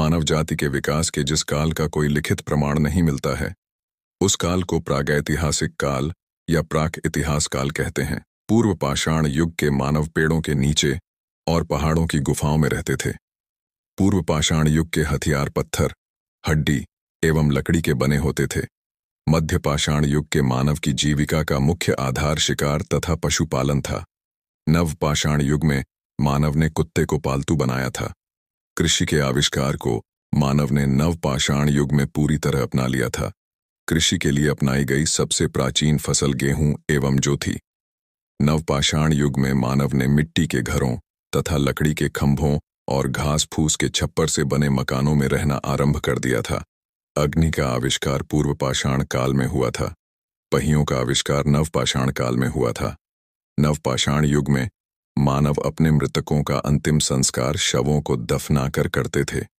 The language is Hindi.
मानव जाति के विकास के जिस काल का कोई लिखित प्रमाण नहीं मिलता है उस काल को प्रागैतिहासिक काल या प्राक इतिहास काल कहते हैं पूर्व पाषाण युग के मानव पेड़ों के नीचे और पहाड़ों की गुफाओं में रहते थे पूर्व पाषाण युग के हथियार पत्थर हड्डी एवं लकड़ी के बने होते थे मध्य पाषाण युग के मानव की जीविका का मुख्य आधार शिकार तथा पशुपालन था नव पाषाण युग में मानव ने कुत्ते को पालतू बनाया था कृषि के आविष्कार को मानव ने नवपाषाण युग में पूरी तरह अपना लिया था कृषि के लिए अपनाई गई सबसे प्राचीन फसल गेहूं एवं जो थी नवपाषाण युग में मानव ने मिट्टी के घरों तथा लकड़ी के खंभों और घास फूस के छप्पर से बने मकानों में रहना आरंभ कर दिया था अग्नि का आविष्कार पूर्व पाषाण काल में हुआ था पहियों का आविष्कार नवपाषाण काल में हुआ था नवपाषाण युग में मानव अपने मृतकों का अंतिम संस्कार शवों को दफनाकर करते थे